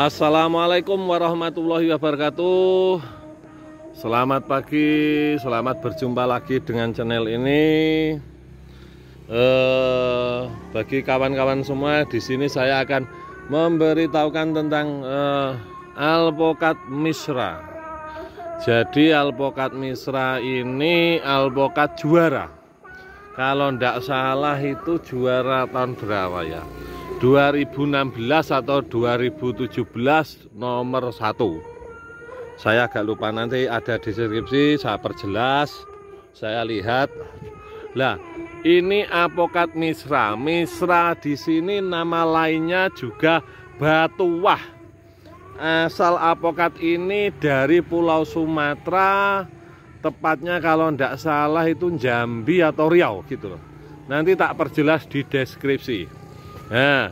Assalamualaikum warahmatullahi wabarakatuh Selamat pagi, selamat berjumpa lagi dengan channel ini eh, Bagi kawan-kawan semua, di sini saya akan memberitahukan tentang eh, alpokat misra Jadi alpokat misra ini alpokat juara Kalau tidak salah itu juara tahun berapa ya 2016 atau 2017 nomor 1 saya agak lupa nanti ada deskripsi saya perjelas saya lihat lah ini apokat misra misra di sini nama lainnya juga batuah asal apokat ini dari pulau Sumatera tepatnya kalau tidak salah itu Jambi atau Riau gitu loh nanti tak perjelas di deskripsi Nah,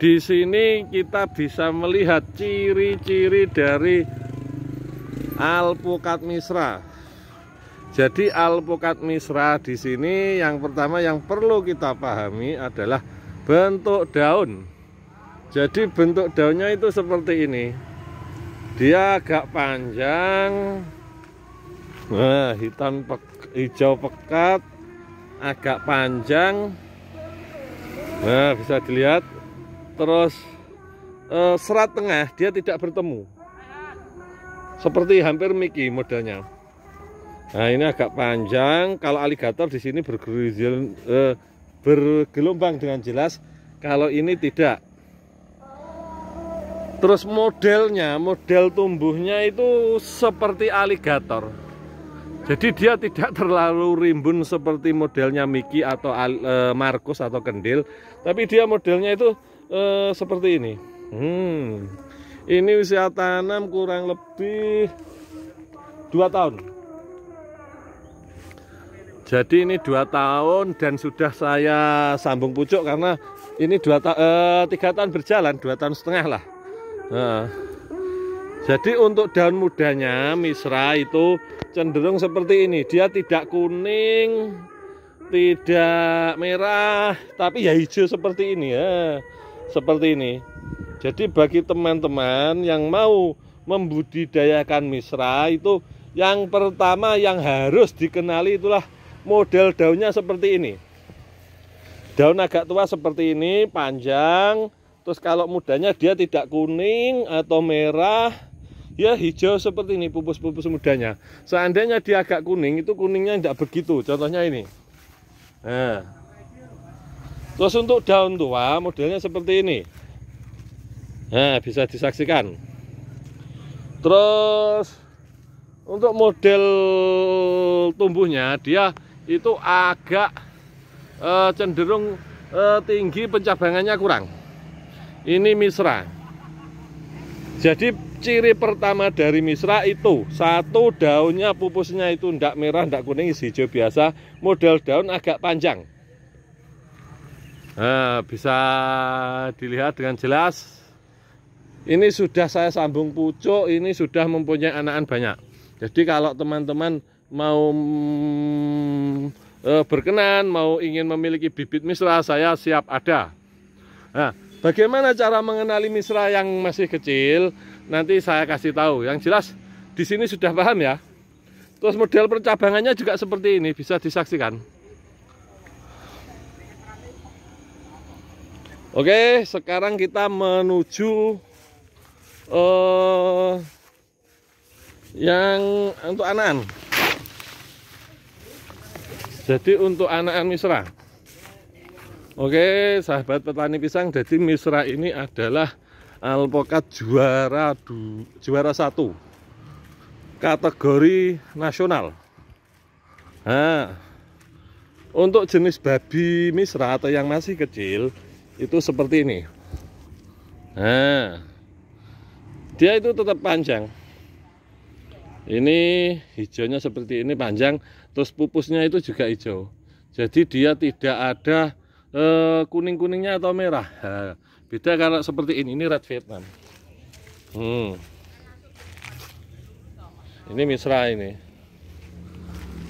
di sini kita bisa melihat ciri-ciri dari alpukat misra. Jadi alpukat misra di sini yang pertama yang perlu kita pahami adalah bentuk daun. Jadi bentuk daunnya itu seperti ini. Dia agak panjang. Nah, hitam pe hijau pekat agak panjang. Nah, bisa dilihat terus uh, serat tengah dia tidak bertemu seperti hampir Mickey modelnya nah ini agak panjang kalau aligator di sini bergerizil, uh, eh, bergelombang dengan jelas kalau ini tidak terus modelnya model tumbuhnya itu seperti aligator jadi dia tidak terlalu rimbun seperti modelnya Mickey atau eh, Markus atau Kendil tapi dia modelnya itu uh, seperti ini hmm. ini usia tanam kurang lebih dua tahun jadi ini dua tahun dan sudah saya sambung pucuk karena ini dua ta uh, tiga tahun berjalan dua tahun setengah lah Uh. jadi untuk daun mudanya misra itu cenderung seperti ini dia tidak kuning tidak merah tapi ya hijau seperti ini ya seperti ini. Jadi bagi teman-teman yang mau membudidayakan misra itu yang pertama yang harus dikenali itulah model daunnya seperti ini. Daun agak tua seperti ini, panjang. Terus kalau mudanya dia tidak kuning atau merah, ya hijau seperti ini pupus-pupus mudanya. Seandainya dia agak kuning, itu kuningnya tidak begitu. Contohnya ini. Nah, Terus untuk daun tua modelnya seperti ini. Nah, bisa disaksikan. Terus untuk model tumbuhnya dia itu agak e, cenderung e, tinggi pencabangannya kurang. Ini misra. Jadi ciri pertama dari misra itu satu daunnya pupusnya itu tidak merah tidak kuning hijau biasa model daun agak panjang Eh, bisa dilihat dengan jelas. Ini sudah saya sambung pucuk, ini sudah mempunyai anakan banyak. Jadi kalau teman-teman mau e, berkenan, mau ingin memiliki bibit misra, saya siap ada. Nah, bagaimana cara mengenali misra yang masih kecil? Nanti saya kasih tahu. Yang jelas di sini sudah paham ya. Terus model percabangannya juga seperti ini, bisa disaksikan. Oke, sekarang kita menuju uh, yang untuk anan. Jadi untuk anan Misra. Oke, sahabat petani pisang, jadi Misra ini adalah alpokat juara du, juara satu kategori nasional. Nah, untuk jenis babi Misra atau yang masih kecil itu seperti ini nah dia itu tetap panjang ini hijaunya seperti ini panjang terus pupusnya itu juga hijau jadi dia tidak ada uh, kuning-kuningnya atau merah nah, beda kalau seperti ini ini red Vietnam hmm. ini misra ini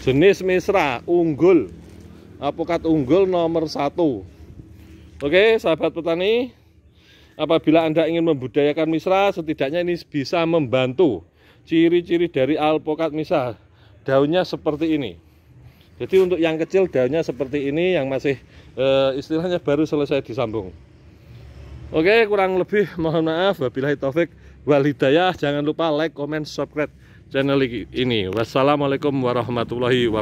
jenis misra unggul apokat unggul nomor satu Oke sahabat petani Apabila Anda ingin membudayakan misra Setidaknya ini bisa membantu Ciri-ciri dari alpokat misra Daunnya seperti ini Jadi untuk yang kecil daunnya seperti ini Yang masih e, istilahnya baru selesai disambung Oke kurang lebih mohon maaf Wabillahi taufik hidayah Jangan lupa like, comment, subscribe channel ini Wassalamualaikum warahmatullahi wabarakatuh